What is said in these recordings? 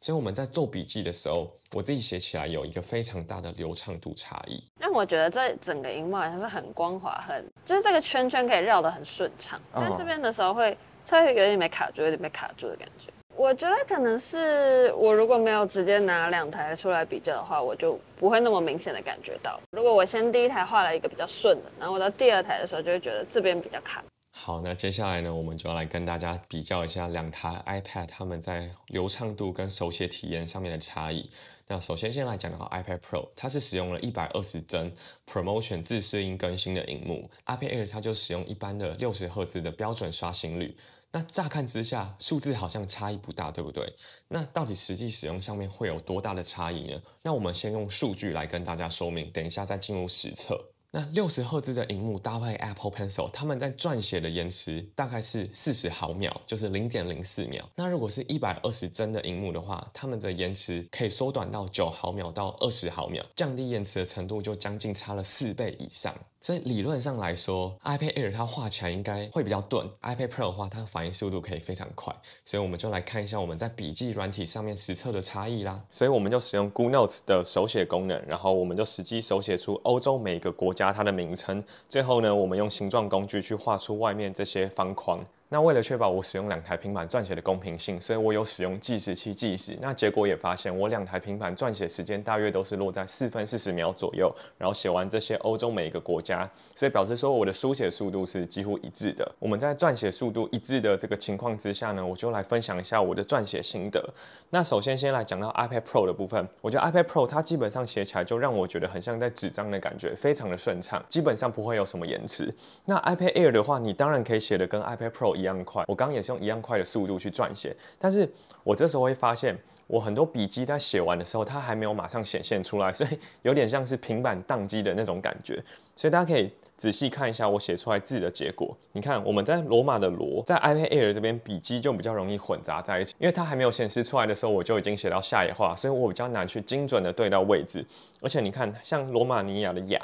所以我们在做笔记的时候，我自己写起来有一个非常大的流畅度差异。那我觉得这整个荧幕好像是很光滑，很就是这个圈圈可以绕得很顺畅。但这边的时候会稍微有点被卡住，有点被卡住的感觉。我觉得可能是我如果没有直接拿两台出来比较的话，我就不会那么明显的感觉到。如果我先第一台画了一个比较顺的，然后我到第二台的时候就会觉得这边比较卡。好，那接下来呢，我们就来跟大家比较一下两台 iPad 它们在流畅度跟手写体验上面的差异。那首先先来讲的话，iPad Pro 它是使用了一百二十帧 Promotion 自适应更新的荧幕，iPad Air 它就使用一般的六十赫兹的标准刷新率。那乍看之下，数字好像差异不大，对不对？那到底实际使用上面会有多大的差异呢？那我们先用数据来跟大家说明，等一下再进入实测。那六十赫兹的荧幕搭配 Apple Pencil，他们在撰写的延迟大概是四十毫秒，就是零点零四秒。那如果是一百二十帧的荧幕的话，他们的延迟可以缩短到九毫秒到二十毫秒，降低延迟的程度就将近差了四倍以上。所以理论上来说，iPad Air 它画起来应该会比较钝，iPad Pro 的话，它的反应速度可以非常快。所以我们就来看一下我们在笔记软体上面实测的差异啦。所以我们就使用 g o o e Notes 的手写功能，然后我们就实际手写出欧洲每个国家它的名称，最后呢，我们用形状工具去画出外面这些方框。那为了确保我使用两台平板撰写的公平性，所以我有使用计时器计时。那结果也发现，我两台平板撰写时间大约都是落在四分四十秒左右。然后写完这些欧洲每一个国家，所以表示说我的书写速度是几乎一致的。我们在撰写速度一致的这个情况之下呢，我就来分享一下我的撰写心得。那首先先来讲到 iPad Pro 的部分，我觉得 iPad Pro 它基本上写起来就让我觉得很像在纸张的感觉，非常的顺畅，基本上不会有什么延迟。那 iPad Air 的话，你当然可以写的跟 iPad Pro。一样快，我刚刚也是用一样快的速度去撰写，但是我这时候会发现。我很多笔记在写完的时候，它还没有马上显现出来，所以有点像是平板宕机的那种感觉。所以大家可以仔细看一下我写出来字的结果。你看，我们在罗马的“罗”在 iPad Air 这边笔记就比较容易混杂在一起，因为它还没有显示出来的时候，我就已经写到下一笔，所以我比较难去精准的对到位置。而且你看，像罗马尼亚的“雅”，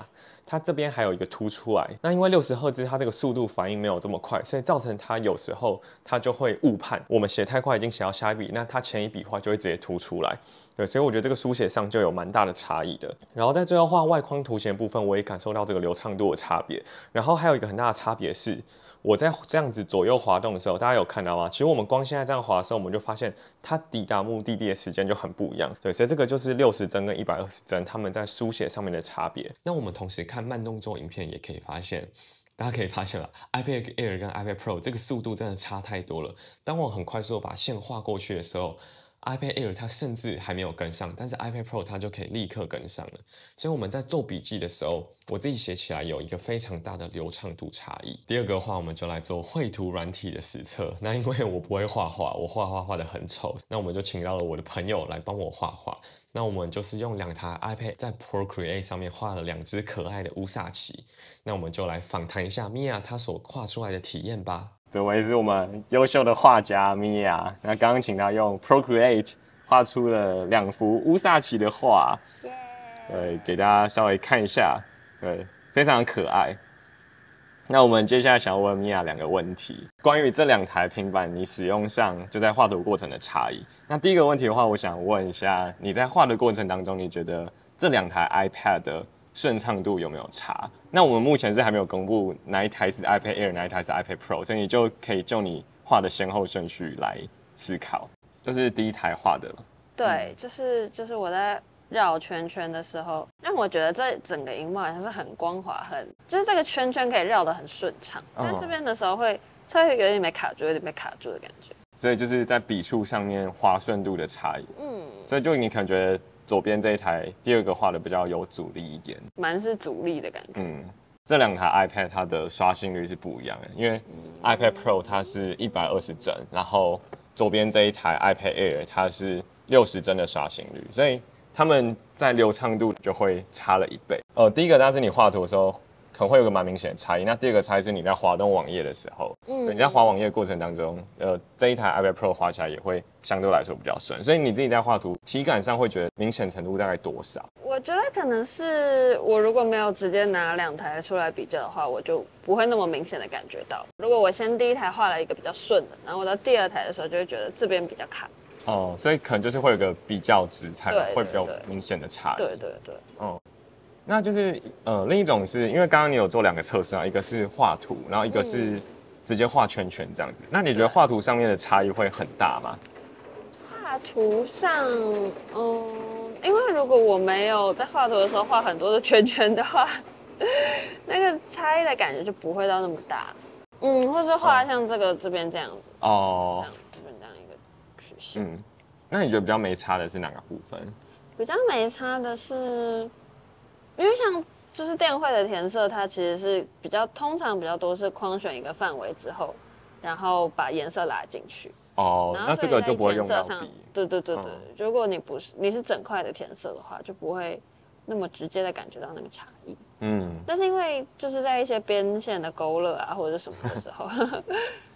它这边还有一个凸出来。那因为六十赫兹它这个速度反应没有这么快，所以造成它有时候它就会误判，我们写太快已经写到下一笔，那它前一笔画就会直接。凸出来，对，所以我觉得这个书写上就有蛮大的差异的。然后在最后画外框图形部分，我也感受到这个流畅度的差别。然后还有一个很大的差别是，我在这样子左右滑动的时候，大家有看到吗？其实我们光现在这样滑的时候，我们就发现它抵达目的地的时间就很不一样。对，所以这个就是六十帧跟一百二十帧他们在书写上面的差别。那我们同时看慢动作影片，也可以发现，大家可以发现了，iPad Air 跟 iPad Pro 这个速度真的差太多了。当我很快速的把线画过去的时候。iPad Air 它甚至还没有跟上，但是 iPad Pro 它就可以立刻跟上了。所以我们在做笔记的时候，我自己写起来有一个非常大的流畅度差异。第二个话，我们就来做绘图软体的实测。那因为我不会画画，我画画画的很丑，那我们就请到了我的朋友来帮我画画。那我们就是用两台 iPad 在 Procreate 上面画了两只可爱的乌萨奇。那我们就来访谈一下 Mia 她所画出来的体验吧。这位是我们优秀的画家 Mia，那刚刚请他用 Procreate 画出了两幅乌萨奇的画，对，呃，给大家稍微看一下，对，非常可爱。那我们接下来想要问 Mia 两个问题，关于这两台平板你使用上就在画图过程的差异。那第一个问题的话，我想问一下，你在画的过程当中，你觉得这两台 iPad 的？顺畅度有没有差？那我们目前是还没有公布哪一台是 iPad Air，哪一台是 iPad Pro，所以你就可以就你画的先后顺序来思考，就是第一台画的了。对，就是就是我在绕圈圈的时候，那我觉得这整个荧幕好像是很光滑，很就是这个圈圈可以绕得很顺畅，但这边的时候会稍微有点被卡住，有点被卡住的感觉。所以就是在笔触上面滑顺度的差异。嗯，所以就你感觉。左边这一台第二个画的比较有阻力一点，蛮是阻力的感觉。嗯，这两台 iPad 它的刷新率是不一样的，因为 iPad Pro 它是一百二十帧，然后左边这一台 iPad Air 它是六十帧的刷新率，所以他们在流畅度就会差了一倍。呃，第一个，但是你画图的时候。可能会有个蛮明显的差异。那第二个差异是，你在滑动网页的时候，嗯，你在滑网页过程当中，呃，这一台 iPad Pro 滑起来也会相对来说比较顺。所以你自己在画图体感上会觉得明显程度大概多少？我觉得可能是我如果没有直接拿两台出来比较的话，我就不会那么明显的感觉到。如果我先第一台画了一个比较顺的，然后我到第二台的时候就会觉得这边比较卡。哦，所以可能就是会有个比较值才会比较明显的差异。对对对，嗯。那就是呃，另一种是因为刚刚你有做两个测试啊，一个是画图，然后一个是直接画圈圈这样子。那你觉得画图上面的差异会很大吗？画图上，嗯，因为如果我没有在画图的时候画很多的圈圈的话，那个差异的感觉就不会到那么大。嗯，或是画像这个这边这样子哦，这样这边这样一个曲线。嗯，那你觉得比较没差的是哪个部分？比较没差的是。就是电绘的填色，它其实是比较通常比较多是框选一个范围之后，然后把颜色拉进去。哦，那这个就不会用到笔。对对对对，如果你不是你是整块的填色的话，就不会那么直接的感觉到那个差异。嗯，但是因为就是在一些边线的勾勒啊，或者是什么的时候。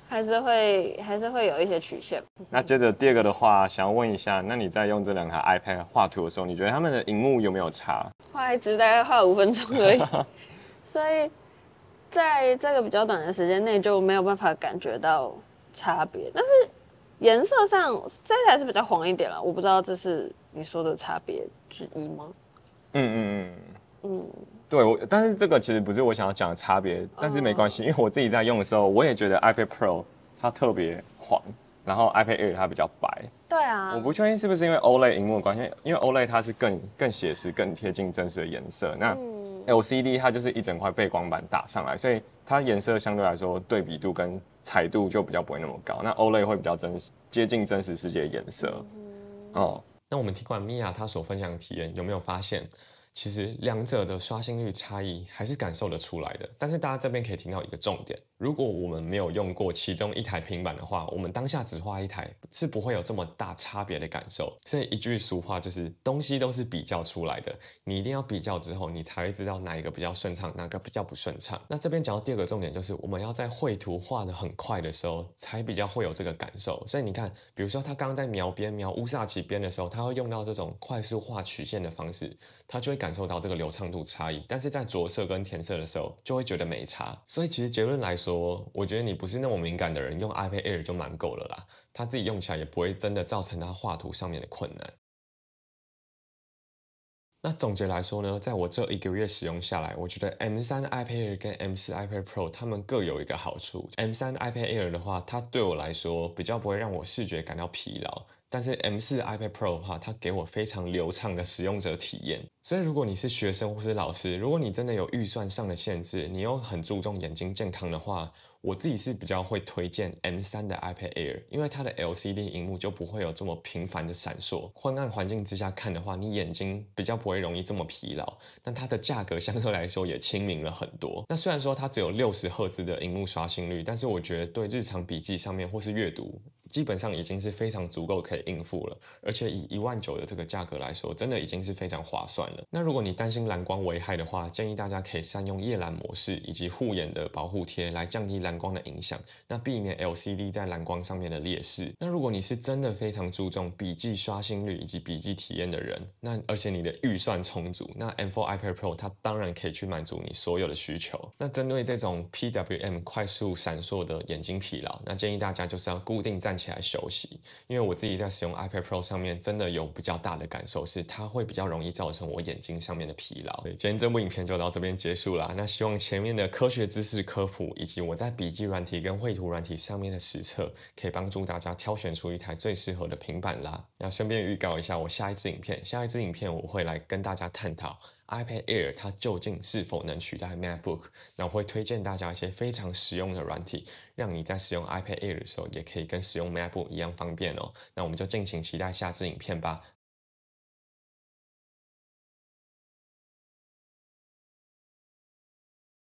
还是会还是会有一些曲线。那接着第二个的话，想要问一下，那你在用这两台 iPad 画图的时候，你觉得它们的荧幕有没有差？画一只大概画五分钟而已，所以在这个比较短的时间内就没有办法感觉到差别。但是颜色上，这台是比较黄一点了，我不知道这是你说的差别之一吗？嗯嗯嗯嗯。嗯。对我，但是这个其实不是我想要讲的差别，但是没关系，因为我自己在用的时候，我也觉得 iPad Pro 它特别黄，然后 iPad Air 它比较白。对啊。我不确定是不是因为 OLED 明幕的关系，因为 OLED 它是更更写实、更贴近真实的颜色。那 LCD 它就是一整块背光板打上来，所以它颜色相对来说对比度跟彩度就比较不会那么高。那 OLED 会比较真实，接近真实世界的颜色。哦。那我们听管 Mia 所分享的体验，有没有发现？其实两者的刷新率差异还是感受得出来的，但是大家这边可以听到一个重点。如果我们没有用过其中一台平板的话，我们当下只画一台是不会有这么大差别的感受。所以一句俗话就是，东西都是比较出来的，你一定要比较之后，你才会知道哪一个比较顺畅，哪个比较不顺畅。那这边讲到第二个重点，就是我们要在绘图画的很快的时候，才比较会有这个感受。所以你看，比如说他刚刚在描边、描乌萨奇边的时候，他会用到这种快速画曲线的方式，他就会感受到这个流畅度差异。但是在着色跟填色的时候，就会觉得没差。所以其实结论来说，说，我觉得你不是那么敏感的人，用 iPad Air 就蛮够了啦。他自己用起来也不会真的造成他画图上面的困难。那总结来说呢，在我这一个月使用下来，我觉得 M 三 iPad Air 跟 M 四 iPad Pro 它们各有一个好处。M 三 iPad Air 的话，它对我来说比较不会让我视觉感到疲劳。但是 M4 iPad Pro 的话，它给我非常流畅的使用者体验。所以如果你是学生或是老师，如果你真的有预算上的限制，你又很注重眼睛健康的话，我自己是比较会推荐 M3 的 iPad Air，因为它的 LCD 屏幕就不会有这么频繁的闪烁，昏暗环境之下看的话，你眼睛比较不会容易这么疲劳。但它的价格相对来说也亲民了很多。那虽然说它只有六十赫兹的屏幕刷新率，但是我觉得对日常笔记上面或是阅读。基本上已经是非常足够可以应付了，而且以一万九的这个价格来说，真的已经是非常划算了。那如果你担心蓝光危害的话，建议大家可以善用夜蓝模式以及护眼的保护贴来降低蓝光的影响，那避免 LCD 在蓝光上面的劣势。那如果你是真的非常注重笔记刷新率以及笔记体验的人，那而且你的预算充足，那 M4 iPad Pro 它当然可以去满足你所有的需求。那针对这种 PWM 快速闪烁的眼睛疲劳，那建议大家就是要固定在。起来休息，因为我自己在使用 iPad Pro 上面，真的有比较大的感受，是它会比较容易造成我眼睛上面的疲劳。今天这部影片就到这边结束啦。那希望前面的科学知识科普，以及我在笔记软体跟绘图软体上面的实测，可以帮助大家挑选出一台最适合的平板啦。那顺便预告一下我下一支影片，下一支影片我会来跟大家探讨。iPad Air 它究竟是否能取代 MacBook？那我会推荐大家一些非常实用的软体，让你在使用 iPad Air 的时候，也可以跟使用 MacBook 一样方便哦。那我们就敬请期待下支影片吧。